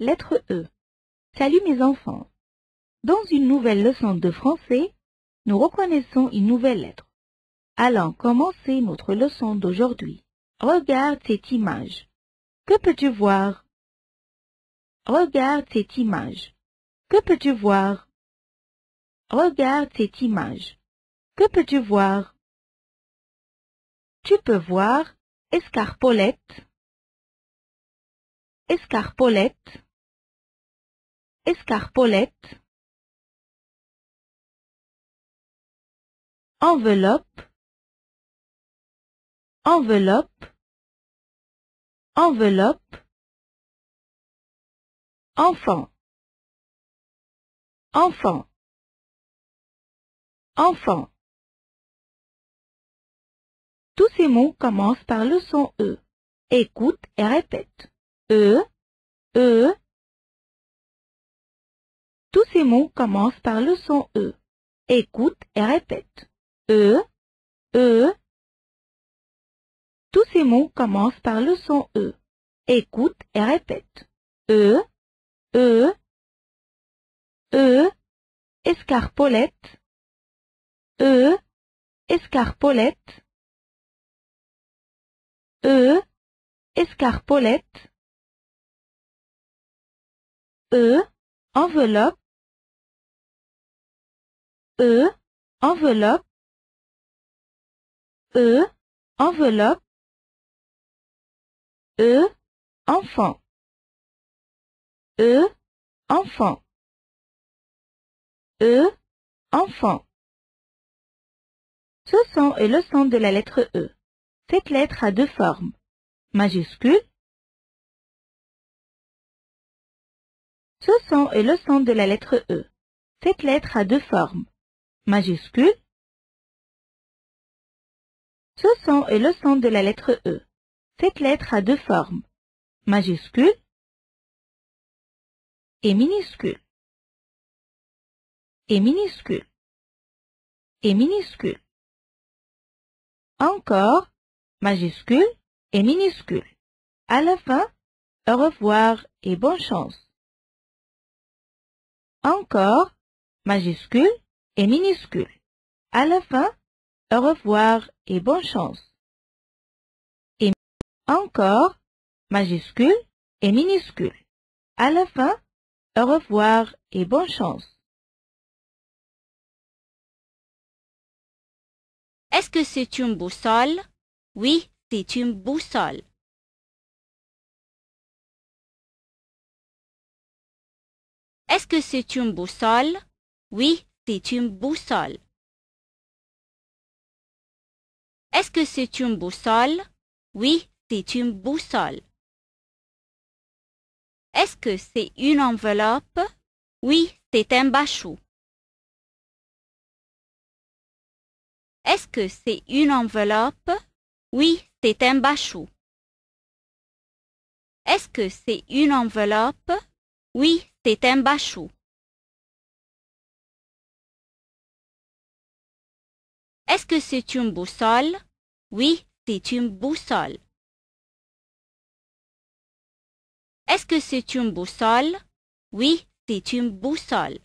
Lettre E. Salut mes enfants. Dans une nouvelle leçon de français, nous reconnaissons une nouvelle lettre. Allons commencer notre leçon d'aujourd'hui. Regarde cette image. Que peux-tu voir Regarde cette image. Que peux-tu voir Regarde cette image. Que peux-tu voir Tu peux voir escarpolette, escarpolette, escarpolette, enveloppe, enveloppe, enveloppe, enfant, enfant, enfant. Tous ces mots commencent par le son E. Écoute et répète. E, E, tous ces mots commencent par le son E. Écoute et répète. E, E. Tous ces mots commencent par le son E. Écoute et répète. E, E, E, escarpolette, E, escarpolette, E, escarpolette, E, enveloppe, E, enveloppe, E, enveloppe, E, enfant, E, enfant, E, enfant. Ce son est le son de la lettre E. Cette lettre a deux formes, majuscule. Ce son est le son de la lettre E. Cette lettre a deux formes, majuscule. Ce son est le son de la lettre E. Cette lettre a deux formes, majuscule et minuscule. Et minuscule. Et minuscule. Encore, majuscule et minuscule. À la fin, au revoir et bonne chance. Encore, majuscule et minuscule. À la fin, au revoir et bonne chance. Et encore, majuscule et minuscule. À la fin, au revoir et bonne chance. Est-ce que c'est une boussole? Oui, c'est une boussole. Est-ce que c'est une boussole? Oui, c'est une boussole. Est-ce que c'est une boussole? Oui, c'est une boussole. Est-ce que c'est une enveloppe? Oui, c'est un bachou. Est-ce que c'est une enveloppe? Oui, c'est un bachou. Est-ce que c'est une enveloppe? Oui, c'est un bachou. Est-ce que c'est une boussole Oui, c'est une boussole. Est-ce que c'est une boussole Oui, c'est une boussole.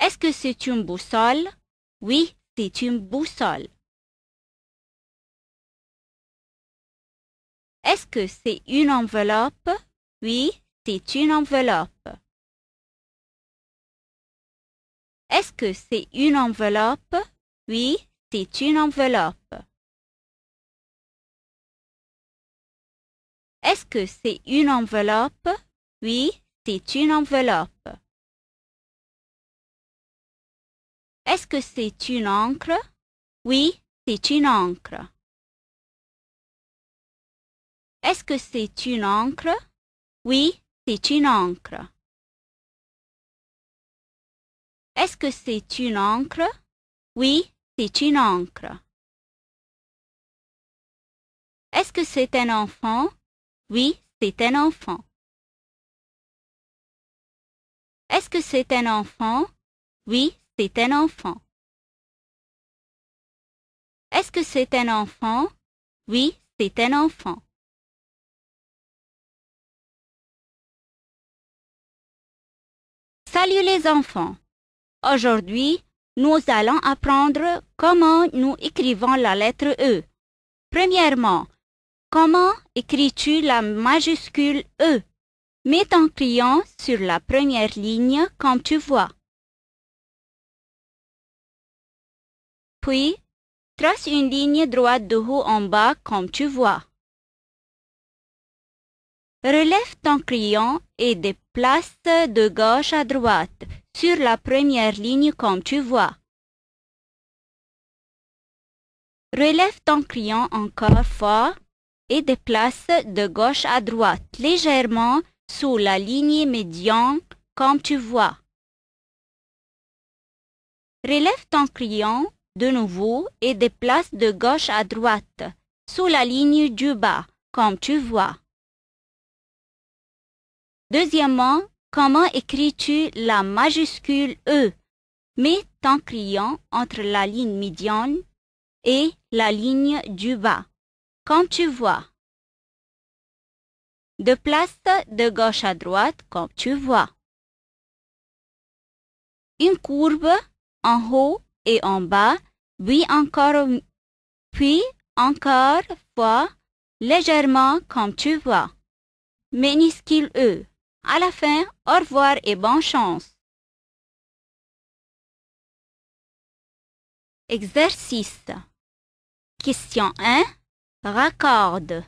Est-ce que c'est une boussole Oui, c'est une boussole. Est-ce que c'est une enveloppe Oui, c'est une enveloppe. Est-ce que c'est une enveloppe? Oui, c'est une enveloppe. Est-ce que c'est une enveloppe? Oui, c'est une enveloppe. Est-ce que c'est une encre? Oui, c'est une encre. Est-ce que c'est une encre? Oui, c'est une encre. Est-ce que c'est une encre Oui, c'est une encre. Est-ce que c'est un enfant Oui, c'est un enfant. Est-ce que c'est un enfant Oui, c'est un enfant. Est-ce que c'est un enfant Oui, c'est un enfant. Salut les enfants Aujourd'hui, nous allons apprendre comment nous écrivons la lettre E. Premièrement, comment écris-tu la majuscule E Mets ton crayon sur la première ligne comme tu vois. Puis, trace une ligne droite de haut en bas comme tu vois. Relève ton crayon et déplace de gauche à droite sur la première ligne comme tu vois. Relève ton crayon encore fort et déplace de gauche à droite légèrement sous la ligne médiane comme tu vois. Relève ton crayon de nouveau et déplace de gauche à droite sous la ligne du bas comme tu vois. Deuxièmement, Comment écris-tu la majuscule E Mets ton crayon entre la ligne médiane et la ligne du bas, comme tu vois. De place de gauche à droite, comme tu vois. Une courbe en haut et en bas, puis encore, puis encore fois, légèrement comme tu vois. Minuscule E. À la fin, au revoir et bonne chance. Exercice. Question 1. Raccorde.